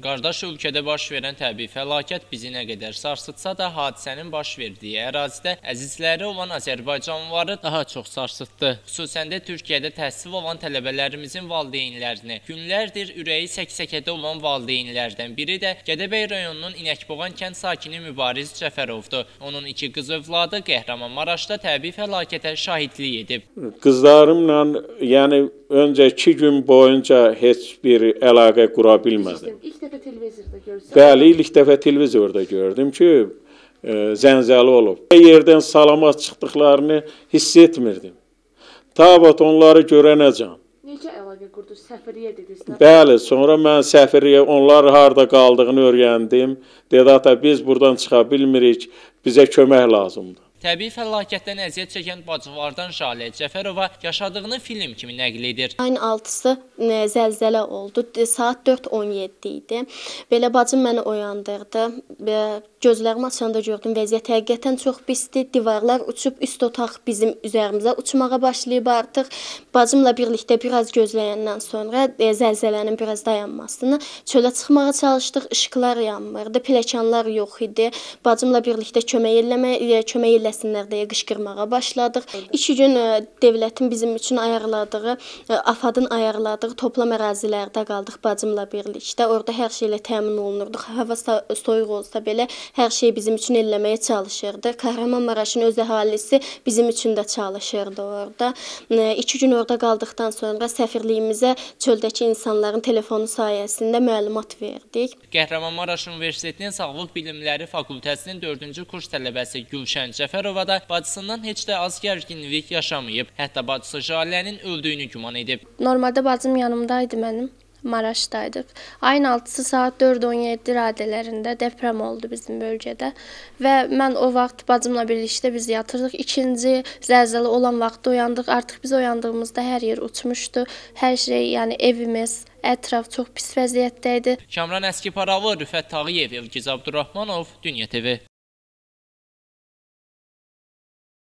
Qardaş ölkədə baş verən təbii fəlakət bizi nə qədər sarsıtsa da, hadisənin baş verdiyi ərazidə əzizləri olan azərbaycanlıları daha çox sarsıtdı. Xüsusən də Türkiyədə təhsil olan tələbələrimizin valideynlərini. Günlərdir ürəyi səksəkədə olan valideynlərdən biri də Gədəbəy rayonunun İnəkboğan kənd sakini Mübariz Cəfərovdur. Onun iki qız övladı Qəhrəmanmaraşda təbii fəlakətə şahidlik edib. Qızlarımla, yəni öncəki gün boyunca heç bir əlaqə qura bilmədim. İlk dəfə televizorda gördünüz? Bəli, ilk dəfə televizorda gördüm ki, e, zənzəli olub. Yerdən salamat çıxdıqlarını hiss etmirdim. Tabat onları görənəcəm. Necə əlaqə qurdunuz? Səfirliyə dediniz? Bəli, sonra mən səfirliyə onlar harda qaldığını öyrəndim. Dedi ata biz burdan çıxa bilmirik, bizə kömək lazımdır. Təbii fəlakətdən əziyyət çəkən bacılardan Jalə Cəfərova yaşadığını film kimi nəql edir. Ayın 6-sı e, zəlzələ oldu. E, saat 4:17 idi. Belə bacım məni oyandırdı. E, gözlərimi açanda gördüm vəziyyət həqiqətən çox pisdir. Divarlar uçub üst otaq bizim üzərimizə uçmağa başlayıb artıq. Bacımla birlikdə biraz gözləyəndən sonra zəlzələnin biraz dayanmasını çölə çıxmağa çalışdıq. İşıqlar yanmırdı, pilləkənlər yox idi. Bacımla birlikdə kömək eləmək, kömək elə eləsinlər deyə qışqırmağa başladıq. 2 gün e, dövlətin bizim üçün ayarladığı, e, AFAD-ın ayarladığı toplam ərazilərdə qaldıq bacımla birlikdə. Orda hər şeylə təmin olunurduq. Hava soyuq olsa belə hər şey bizim üçün eləməyə çalışırdı. Kahramanmaraşın öz əhalisi bizim üçün də çalışırdı orada. 2 e, gün orada qaldıqdan sonra səfirliyimizə çöldəki insanların telefonu sayəsində məlumat verdik. Qəhrəmanmaraş Universitetinin Sağlıq Bilimləri Fakültəsinin 4-cü kurs tələbəsi Gülşən Cəfər Zəfərovada bacısından heç də az gərginlik yaşamayıb. Hətta bacısı Jalənin öldüyünü güman edib. Normalda bacım yanımdaydı mənim. Maraşdaydıq. Ayın 6-sı saat 4:17 radələrində deprem oldu bizim bölgədə və mən o vaxt bacımla birlikdə biz yatırdıq. İkinci zəlzələ olan vaxtda oyandıq. Artıq biz oyandığımızda hər yer uçmuşdu. Hər şey, yəni evimiz, ətraf çox pis vəziyyətdə idi. Kamran Əskiparavlı, Rüfət Tağıyev, Elgiz Abdurrahmanov, Dünya TV